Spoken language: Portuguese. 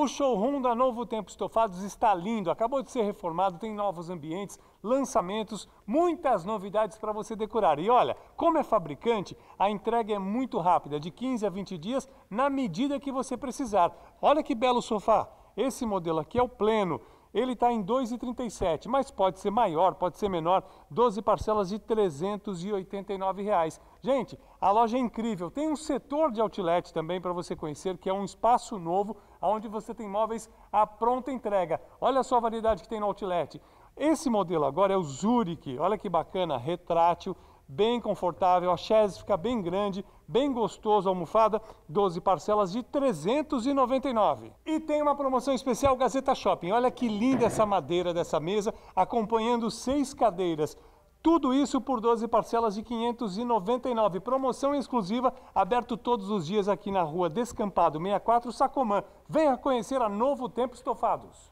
O showroom da Novo Tempo Estofados está lindo, acabou de ser reformado, tem novos ambientes, lançamentos, muitas novidades para você decorar. E olha, como é fabricante, a entrega é muito rápida, de 15 a 20 dias, na medida que você precisar. Olha que belo sofá! Esse modelo aqui é o pleno, ele está em 2,37, mas pode ser maior, pode ser menor, 12 parcelas de R$ 389. Reais. Gente, a loja é incrível, tem um setor de outlet também para você conhecer, que é um espaço novo, onde você tem móveis à pronta entrega. Olha só a variedade que tem no outlet. Esse modelo agora é o Zurich, olha que bacana, retrátil, bem confortável, a chaise fica bem grande, bem gostoso, a almofada, 12 parcelas de 399. E tem uma promoção especial Gazeta Shopping. Olha que linda essa madeira dessa mesa, acompanhando seis cadeiras. Tudo isso por 12 parcelas de 599. Promoção exclusiva, aberto todos os dias aqui na rua Descampado 64 Sacomã. Venha conhecer a Novo Tempo Estofados.